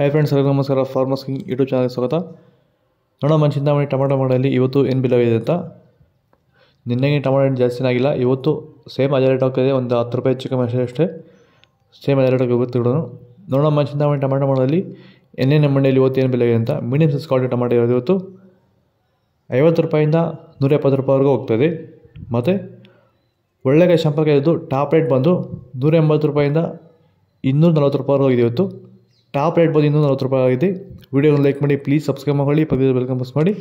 hi friends ಎಲ್ಲರಿಗೂ ನಮಸ್ಕಾರ farmers king YouTube ಚಾನಲ್ಗೆ ಸ್ವಾಗತ ನೋಡೋಣ ಮನ್ ಚಿಂತಾಮಣಿ ಟೊಮೆಟೊ ಮಾಡಲಿ ಇವತ್ತು ಏನು ಇದೆ ಅಂತ ನಿನ್ನೆಗೆ ಟೊಮೆಟೊ ಏನು ಜಾಸ್ತಿ ಆಗಿಲ್ಲ ಇವತ್ತು ಸೇಮ್ ಅದೇ ರೇಟ್ ಹೋಗ್ತಿದೆ ಒಂದು ಹತ್ತು ರೂಪಾಯಿ ಚಿಕ್ಕ ಮನುಷ್ಯ ಅಷ್ಟೇ ಸೇಮ್ ಅದೇ ರೇಟ್ ಹೋಗುತ್ತೆ ನೋಡೋಣ ನೋಡೋಣ ಚಿಂತಾಮಣಿ ಟೊಮೆಟೊ ಮಾಡಲಿ ಎಣ್ಣೆ ಮಂಡಿಯಲ್ಲಿ ಇವತ್ತು ಏನು ಬೆಲೆ ಇದೆ ಅಂತ ಮೀಡಿಯಮ್ ಸೈಸ್ ಕ್ವಾಲಿಟಿ ಟೊಮೆಟೊ ಇರೋದು ಇವತ್ತು ಐವತ್ತು ರೂಪಾಯಿಂದ ನೂರ ಎಪ್ಪತ್ತು ರೂಪಾಯಿವರೆಗೂ ಹೋಗ್ತದೆ ಮತ್ತು ಒಳ್ಳೆಗೆ ಸಂಪರ್ಕ ಇದ್ದು ಟಾಪ್ ರೇಟ್ ಬಂದು ನೂರ ಎಂಬತ್ತು ರೂಪಾಯಿಂದ ಇನ್ನೂರ ನಲ್ವತ್ತು ರೂಪಾಯಿವರೆಗೂ ಹೋಗಿದೆ ಇವತ್ತು ಟಾಪ್ ರೇಟ್ ಬಂದು ಇನ್ನೂರ ನಲ್ವತ್ತು ರೂಪಾಯಿ ಆಗಿದೆ ವಿಡಿಯೋನ ಲೈಕ್ ಮಾಡಿ ಪ್ಲೀಸ್ ಸಬ್ಸ್ಕ್ರೈಬ್ ಮಾಡಿ ಪಕ್ಕದಲ್ಲಿ ಬೆಲ್ಕಮ್ ಪ್ರೆಸ್ ಮಾಡಿ